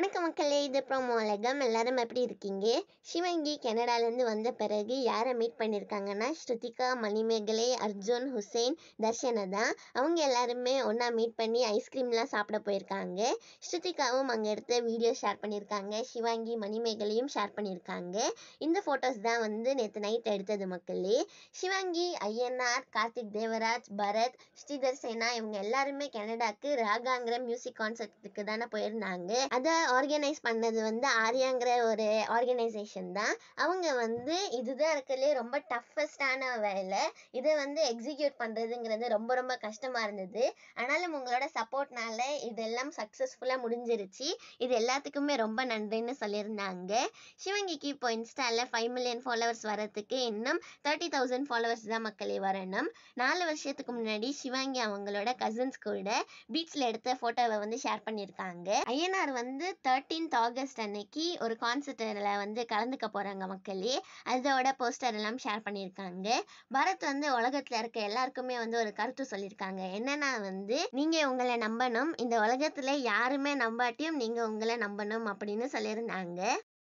வணக்கம் மக்களே இது ப்ரோமோ அழகம் எல்லாரும் எப்படி இருக்கீங்க சிவங்கி கனடாலேருந்து வந்த பிறகு யாரை மீட் பண்ணியிருக்காங்கன்னா ஸ்ருதிகா மணிமேகலை அர்ஜுன் ஹுசைன் தர்ஷனை தான் அவங்க எல்லாருமே ஒன்றா மீட் பண்ணி ஐஸ்கிரீம்லாம் சாப்பிட போயிருக்காங்க ஸ்ருதிகாவும் அங்கே எடுத்த வீடியோ ஷேர் பண்ணியிருக்காங்க சிவாங்கி மணிமேகலையும் ஷேர் பண்ணியிருக்காங்க இந்த ஃபோட்டோஸ் தான் வந்து நேற்று நைட் எடுத்தது மக்களே சிவாங்கி ஐயனார் கார்த்திக் தேவராஜ் பரத் ஸ்ரீதர் சேனா இவங்க எல்லாருமே கனடாக்கு ராகாங்கிற மியூசிக் கான்சர்ட்டுக்கு தானே போயிருந்தாங்க அதை ஆர்கனைஸ் பண்ணது வந்து ஆர்யாங்கிற ஒரு ஆர்கனைசேஷன் தான் அவங்க வந்து இதுதான் இருக்கிறதுலே ரொம்ப டஃபஸ்டான வேலை இதை வந்து எக்ஸிக்யூட் பண்ணுறதுங்கிறது ரொம்ப ரொம்ப கஷ்டமாக இருந்தது ஆனாலும் உங்களோட சப்போர்ட்னால இதெல்லாம் சக்ஸஸ்ஃபுல்லாக முடிஞ்சிருச்சு இது எல்லாத்துக்குமே ரொம்ப நன்றின்னு சொல்லியிருந்தாங்க சிவங்கிக்கு இப்போ இன்ஸ்டாவில் ஃபைவ் மில்லியன் ஃபாலோவர்ஸ் வரதுக்கு இன்னும் தேர்ட்டி தௌசண்ட் ஃபாலோவர்ஸ் தான் மக்களே வரணும் நாலு வருஷத்துக்கு முன்னாடி சிவாங்கி அவங்களோட கசின்ஸ் கூட பீச்சில் எடுத்த ஃபோட்டோவை வந்து ஷேர் பண்ணியிருக்காங்க ஐயனார் வந்து தேர்ட்டீன்த் ஆகஸ்ட் அன்னைக்கு ஒரு கான்சர்ட்டில் வந்து கலந்துக்க போகிறாங்க மக்களே அதோட போஸ்டர் எல்லாம் ஷேர் பண்ணியிருக்காங்க பரத் வந்து உலகத்தில் இருக்க எல்லாருக்குமே வந்து ஒரு கருத்து சொல்லியிருக்காங்க என்னன்னா வந்து நீங்கள் உங்களை நம்பணும் இந்த உலகத்தில் யாருமே நம்பாட்டியும் நீங்கள் உங்களை நம்பணும் அப்படின்னு சொல்லியிருந்தாங்க